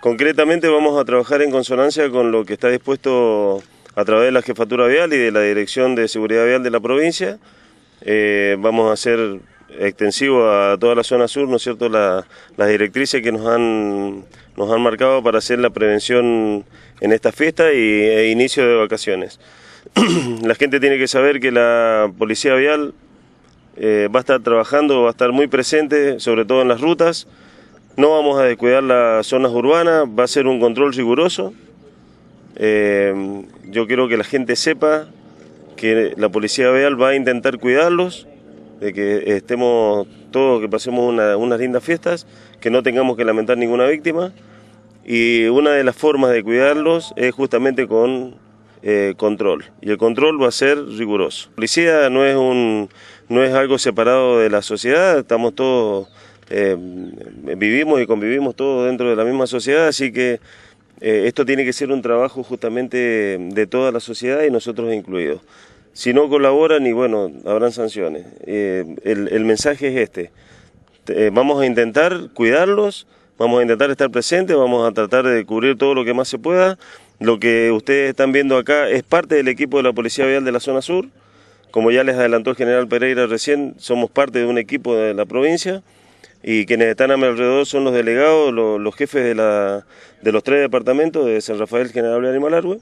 Concretamente vamos a trabajar en consonancia con lo que está dispuesto a través de la Jefatura Vial y de la Dirección de Seguridad Vial de la provincia. Eh, vamos a hacer extensivo a toda la zona sur, ¿no es cierto?, la, las directrices que nos han, nos han marcado para hacer la prevención en esta fiesta y, e inicio de vacaciones. la gente tiene que saber que la Policía Vial eh, va a estar trabajando, va a estar muy presente, sobre todo en las rutas. No vamos a descuidar las zonas urbanas, va a ser un control riguroso. Eh, yo quiero que la gente sepa que la policía veal va a intentar cuidarlos, de que estemos todos, que pasemos unas lindas fiestas, que no tengamos que lamentar ninguna víctima. Y una de las formas de cuidarlos es justamente con eh, control. Y el control va a ser riguroso. La policía no es, un, no es algo separado de la sociedad, estamos todos eh, vivimos y convivimos todos dentro de la misma sociedad, así que eh, esto tiene que ser un trabajo justamente de toda la sociedad y nosotros incluidos. Si no colaboran y bueno, habrán sanciones. Eh, el, el, mensaje es este. vamos a intentar cuidarlos, vamos a intentar estar presentes, vamos a tratar de cubrir todo lo que más se pueda. Lo que ustedes están viendo acá es parte del equipo de la Policía Vial de la Zona Sur. Como ya les adelantó el general Pereira recién, somos parte de un equipo de la provincia y quienes están a mi alrededor son los delegados, los, jefes de, la, de, los tres departamentos de San Rafael, General Animal Malargüe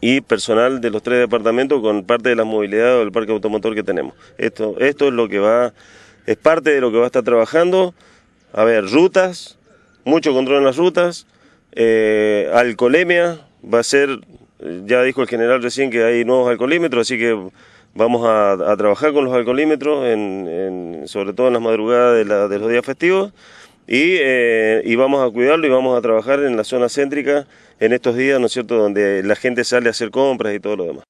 y personal de los tres departamentos con parte de la movilidad del parque automotor que tenemos. Esto, esto es lo que va, es parte de lo que va a estar trabajando. A ver, rutas, mucho control en las rutas, eh, alcoholemia, va a ser ya dijo el general recién que hay nuevos alcoholímetros, así que vamos a, trabajar con los alcoholímetros, en, sobre todo en las madrugadas de, los días festivos, y, eh, y, vamos a cuidarlo y vamos a trabajar en la zona céntrica en estos días, ¿no es cierto?, donde la gente sale a hacer compras y todo lo demás.